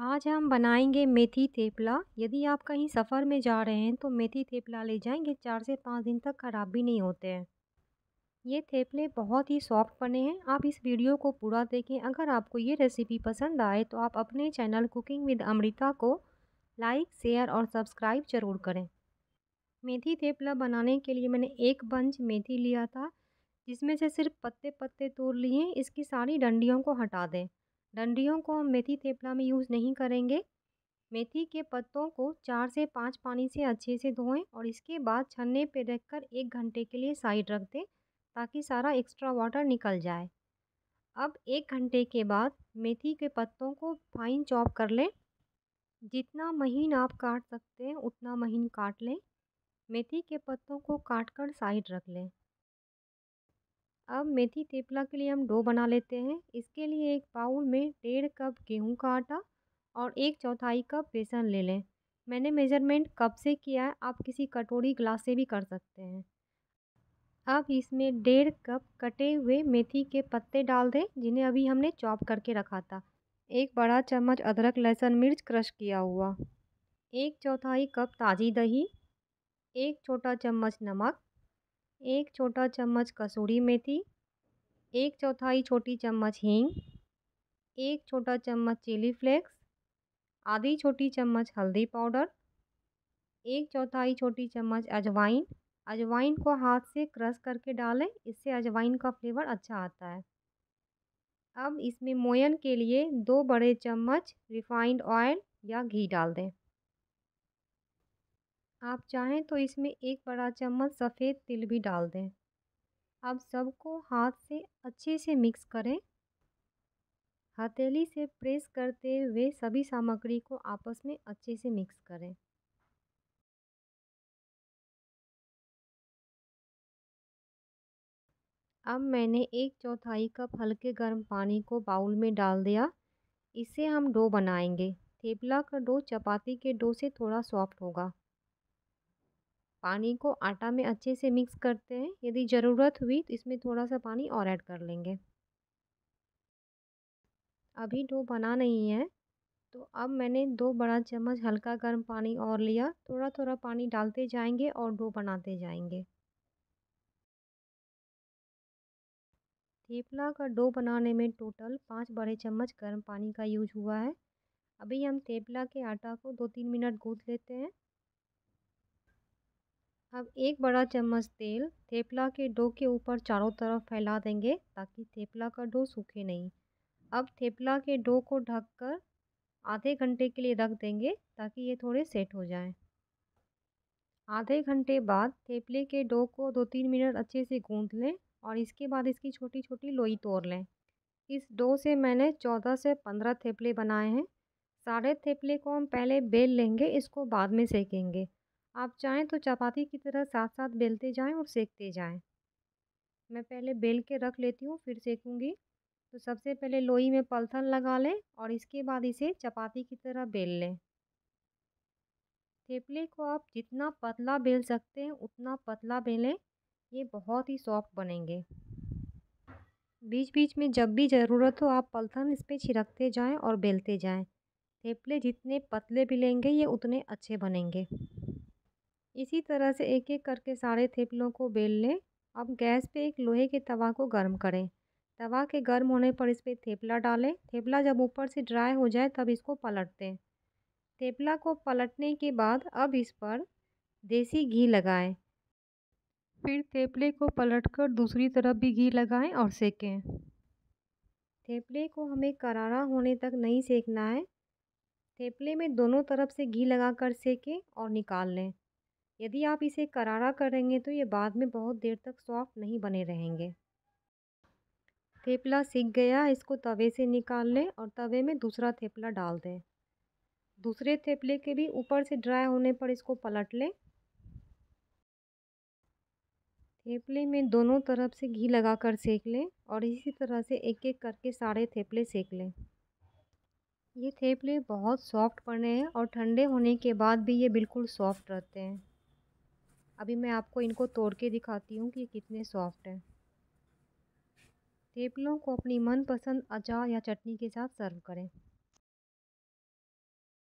आज हम बनाएंगे मेथी थेपला यदि आप कहीं सफ़र में जा रहे हैं तो मेथी थेपला ले जाएंगे चार से पाँच दिन तक ख़राब भी नहीं होते हैं ये थेपले बहुत ही सॉफ्ट बने हैं आप इस वीडियो को पूरा देखें अगर आपको ये रेसिपी पसंद आए तो आप अपने चैनल कुकिंग विद अमृता को लाइक शेयर और सब्सक्राइब ज़रूर करें मेथी थेपला बनाने के लिए मैंने एक बंच मेथी लिया था जिसमें से सिर्फ पत्ते पत्ते तोड़ लिए इसकी सारी डंडियों को हटा दें डंडियों को हम मेथी थेपला में यूज़ नहीं करेंगे मेथी के पत्तों को चार से पाँच पानी से अच्छे से धोएं और इसके बाद छन्ने पर रख कर एक घंटे के लिए साइड रख दें ताकि सारा एक्स्ट्रा वाटर निकल जाए अब एक घंटे के बाद मेथी के पत्तों को फाइन चॉप कर लें जितना महीन आप काट सकते हैं उतना महीन काट लें मेथी के पत्तों को काट कर साइड रख लें अब मेथी तेपला के लिए हम डो बना लेते हैं इसके लिए एक बाउल में डेढ़ कप गेहूं का आटा और एक चौथाई कप बेसन ले लें मैंने मेजरमेंट कप से किया है आप किसी कटोरी ग्लास से भी कर सकते हैं अब इसमें डेढ़ कप कटे हुए मेथी के पत्ते डाल दें जिन्हें अभी हमने चॉप करके रखा था एक बड़ा चम्मच अदरक लहसुन मिर्च क्रश किया हुआ एक चौथाई कप ताज़ी दही एक छोटा चम्मच नमक एक छोटा चम्मच कसूरी मेथी एक चौथाई छोटी चम्मच हींग एक छोटा चम्मच चिली फ्लेक्स आधी छोटी चम्मच हल्दी पाउडर एक चौथाई छोटी चम्मच अजवाइन अजवाइन को हाथ से क्रश करके डालें इससे अजवाइन का फ्लेवर अच्छा आता है अब इसमें मोयन के लिए दो बड़े चम्मच रिफाइंड ऑयल या घी डाल दें आप चाहें तो इसमें एक बड़ा चम्मच सफ़ेद तिल भी डाल दें अब सबको हाथ से अच्छे से मिक्स करें हथेली से प्रेस करते हुए सभी सामग्री को आपस में अच्छे से मिक्स करें अब मैंने एक चौथाई कप हल्के गर्म पानी को बाउल में डाल दिया इसे हम डो बनाएंगे थेपला का डो चपाती के डो से थोड़ा सॉफ्ट होगा पानी को आटा में अच्छे से मिक्स करते हैं यदि ज़रूरत हुई तो इसमें थोड़ा सा पानी और ऐड कर लेंगे अभी डो बना नहीं है तो अब मैंने दो बड़ा चम्मच हल्का गर्म पानी और लिया थोड़ा थोड़ा पानी डालते जाएंगे और डो बनाते जाएंगे थेपला का डो बनाने में टोटल पाँच बड़े चम्मच गर्म पानी का यूज हुआ है अभी हम थेपला के आटा को दो तीन मिनट गूँथ लेते हैं अब एक बड़ा चम्मच तेल थेपला के डो के ऊपर चारों तरफ फैला देंगे ताकि थेपला का डो सूखे नहीं अब थेपला के डो को ढककर आधे घंटे के लिए रख देंगे ताकि ये थोड़े सेट हो जाएं। आधे घंटे बाद थेपले के डो को दो तीन मिनट अच्छे से गूँध लें और इसके बाद इसकी छोटी छोटी लोई तोड़ लें इस डो से मैंने चौदह से पंद्रह थेपले बनाए हैं सारे थेपले को हम पहले बेल लेंगे इसको बाद में सेकेंगे आप चाहें तो चपाती की तरह साथ साथ बेलते जाएं और सेकते जाएं। मैं पहले बेल के रख लेती हूँ फिर सेकूँगी तो सबसे पहले लोई में पलथन लगा लें और इसके बाद इसे चपाती की तरह बेल लें थेपले को आप जितना पतला बेल सकते हैं उतना पतला बेलें ये बहुत ही सॉफ्ट बनेंगे बीच बीच में जब भी ज़रूरत हो आप पलथन इस पर छिड़कते जाएँ और बेलते जाएँ थेपले जितने पतले बिलेंगे ये उतने अच्छे बनेंगे इसी तरह से एक एक करके सारे थेपलों को बेल लें अब गैस पे एक लोहे के तवा को गर्म करें तवा के गर्म होने पर इस पर थेपला डालें थेपला जब ऊपर से ड्राई हो जाए तब इसको पलट दें थेपला को पलटने के बाद अब इस पर देसी घी लगाएं फिर थेपले को पलटकर दूसरी तरफ भी घी लगाएं और सेकें थेपले को हमें करारा होने तक नहीं सेकना है थेपले में दोनों तरफ से घी लगाकर सेकें और निकाल लें यदि आप इसे करारा करेंगे तो ये बाद में बहुत देर तक सॉफ्ट नहीं बने रहेंगे थेपला सीख गया इसको तवे से निकाल लें और तवे में दूसरा थेपला डाल दें दूसरे थेपले के भी ऊपर से ड्राई होने पर इसको पलट लें थेपले में दोनों तरफ से घी लगाकर सेक लें और इसी तरह से एक एक करके सारे थेपले सेक लें ये थेपले बहुत सॉफ्ट बने हैं और ठंडे होने के बाद भी ये बिल्कुल सॉफ्ट रहते हैं अभी मैं आपको इनको तोड़ के दिखाती हूँ कि कितने सॉफ्ट हैं टेबलों को अपनी मनपसंद अचार या चटनी के साथ सर्व करें